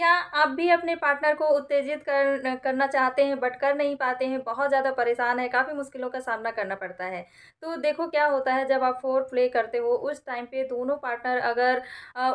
क्या आप भी अपने पार्टनर को उत्तेजित कर करना चाहते हैं बट कर नहीं पाते हैं बहुत ज़्यादा परेशान है काफ़ी मुश्किलों का सामना करना पड़ता है तो देखो क्या होता है जब आप फोर प्ले करते हो उस टाइम पे दोनों पार्टनर अगर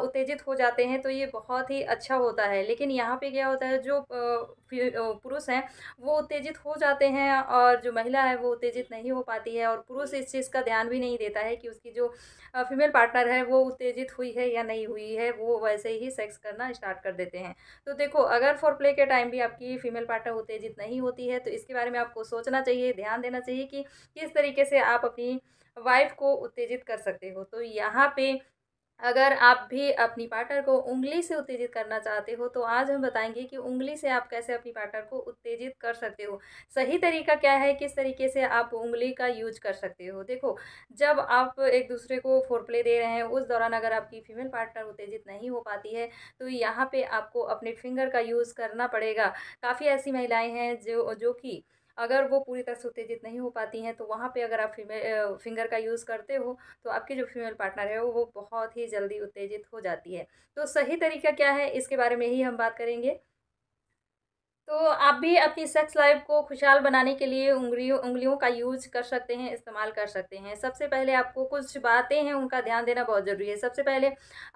उत्तेजित हो जाते हैं तो ये बहुत ही अच्छा होता है लेकिन यहाँ पे क्या होता है जो पुरुष हैं वो उत्तेजित हो जाते हैं और जो महिला है वो उत्तेजित नहीं हो पाती है और पुरुष इस चीज़ का ध्यान भी नहीं देता है कि उसकी जो फीमेल पार्टनर है वो उत्तेजित हुई है या नहीं हुई है वो वैसे ही सेक्स करना स्टार्ट कर देते हैं हैं तो देखो अगर फॉर प्ले के टाइम भी आपकी फीमेल पार्टनर उत्तेजित नहीं होती है तो इसके बारे में आपको सोचना चाहिए ध्यान देना चाहिए कि किस तरीके से आप अपनी वाइफ को उत्तेजित कर सकते हो तो यहाँ पे अगर आप भी अपनी पार्टनर को उंगली से उत्तेजित करना चाहते हो तो आज हम बताएंगे कि उंगली से आप कैसे अपनी पार्टनर को उत्तेजित कर सकते हो सही तरीका क्या है किस तरीके से आप उंगली का यूज कर सकते हो देखो जब आप एक दूसरे को फोरप्ले दे रहे हैं उस दौरान अगर आपकी फीमेल पार्टनर उत्तेजित नहीं हो पाती है तो यहाँ पर आपको अपने फिंगर का यूज़ करना पड़ेगा काफ़ी ऐसी महिलाएँ हैं जो जो कि अगर वो पूरी तरह से उत्तेजित नहीं हो पाती हैं तो वहाँ पे अगर आप फीमेल फिंगर का यूज़ करते हो तो आपकी जो फीमेल पार्टनर है वो बहुत ही जल्दी उत्तेजित हो जाती है तो सही तरीका क्या है इसके बारे में ही हम बात करेंगे तो आप भी अपनी सेक्स लाइफ को खुशहाल बनाने के लिए उंगलियों उंगलियों का यूज कर सकते हैं इस्तेमाल कर सकते हैं सबसे पहले आपको कुछ बातें हैं उनका ध्यान देना बहुत ज़रूरी है सबसे पहले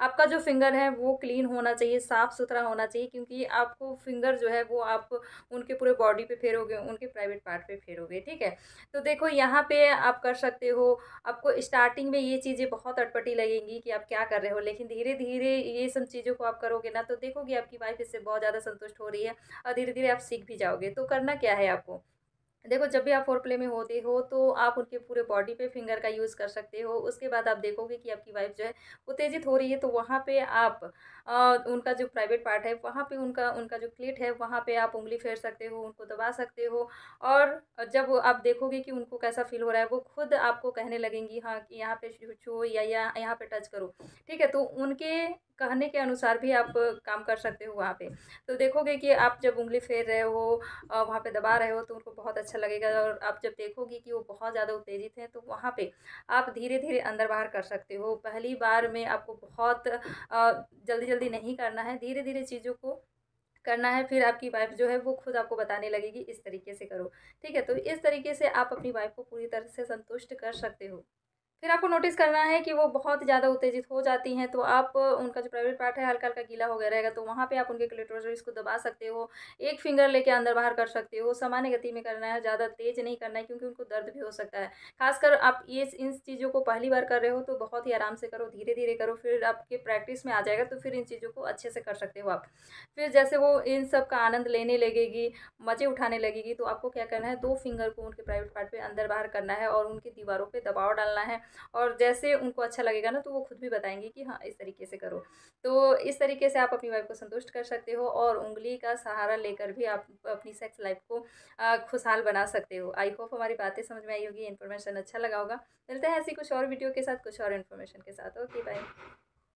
आपका जो फिंगर है वो क्लीन होना चाहिए साफ़ सुथरा होना चाहिए क्योंकि आपको फिंगर जो है वो आप उनके पूरे बॉडी पे फेरोगे उनके प्राइवेट पार्ट पे फेरोगे ठीक है तो देखो यहाँ पे आप कर सकते हो आपको स्टार्टिंग में ये चीज़ें बहुत अटपटी लगेंगी कि आप क्या कर रहे हो लेकिन धीरे धीरे ये सब चीज़ों को आप करोगे ना तो देखोगे आपकी वाइफ इससे बहुत ज़्यादा संतुष्ट हो रही है और धीरे धीरे आप सीख भी जाओगे तो करना क्या है आपको देखो जब भी आप फोर प्ले में होते हो तो आप उनके पूरे बॉडी पे फिंगर का यूज़ कर सकते हो उसके बाद आप देखोगे कि आपकी वाइफ जो है उत्तेजित हो रही है तो वहाँ पे आप आ, उनका जो प्राइवेट पार्ट है वहाँ पे उनका उनका जो क्लिट है वहाँ पे आप उंगली फेर सकते हो उनको दबा सकते हो और जब आप देखोगे कि उनको कैसा फील हो रहा है वो खुद आपको कहने लगेंगी हाँ कि यहाँ पे छू या, या यहाँ पे टच करो ठीक है तो उनके कहने के अनुसार भी आप काम कर सकते हो वहाँ पे तो देखोगे कि आप जब उंगली फेर रहे हो वहाँ पे दबा रहे हो तो उनको बहुत अच्छा लगेगा और आप जब देखोगे कि वो बहुत ज़्यादा उत्तेजित हैं तो वहाँ पे आप धीरे धीरे अंदर बाहर कर सकते हो पहली बार में आपको बहुत जल्दी जल्दी नहीं करना है धीरे धीरे चीज़ों को करना है फिर आपकी वाइफ जो है वो खुद आपको बताने लगेगी इस तरीके से करो ठीक है तो इस तरीके से आप अपनी वाइफ को पूरी तरह से संतुष्ट कर सकते हो फिर आपको नोटिस करना है कि वो बहुत ज़्यादा उत्तेजित हो जाती हैं तो आप उनका जो प्राइवेट पार्ट है हल्का हल्का गीला हो गया रहेगा तो वहाँ पे आप उनके क्लिटोरिस को दबा सकते हो एक फिंगर लेके अंदर बाहर कर सकते हो सामान्य गति में करना है ज़्यादा तेज नहीं करना है क्योंकि उनको दर्द भी हो सकता है खासकर आप ये इन चीज़ों को पहली बार कर रहे हो तो बहुत ही आराम से करो धीरे धीरे करो फिर आपके प्रैक्टिस में आ जाएगा तो फिर इन चीज़ों को अच्छे से कर सकते हो आप फिर जैसे वो इन सब का आनंद लेने लगेगी मज़े उठाने लगेगी तो आपको क्या करना है दो फिंगर को उनके प्राइवेट पार्ट पर अंदर बाहर करना है और उनकी दीवारों पर दबाव डालना है और जैसे उनको अच्छा लगेगा ना तो वो खुद भी बताएंगे कि हाँ इस तरीके से करो तो इस तरीके से आप अपनी वाइफ को संतुष्ट कर सकते हो और उंगली का सहारा लेकर भी आप अपनी सेक्स लाइफ को खुशहाल बना सकते हो आई होप हमारी बातें समझ में आई होगी इन्फॉर्मेशन अच्छा लगा होगा मिलते हैं ऐसी कुछ और वीडियो के साथ कुछ और इन्फॉर्मेशन के साथ ओके बाय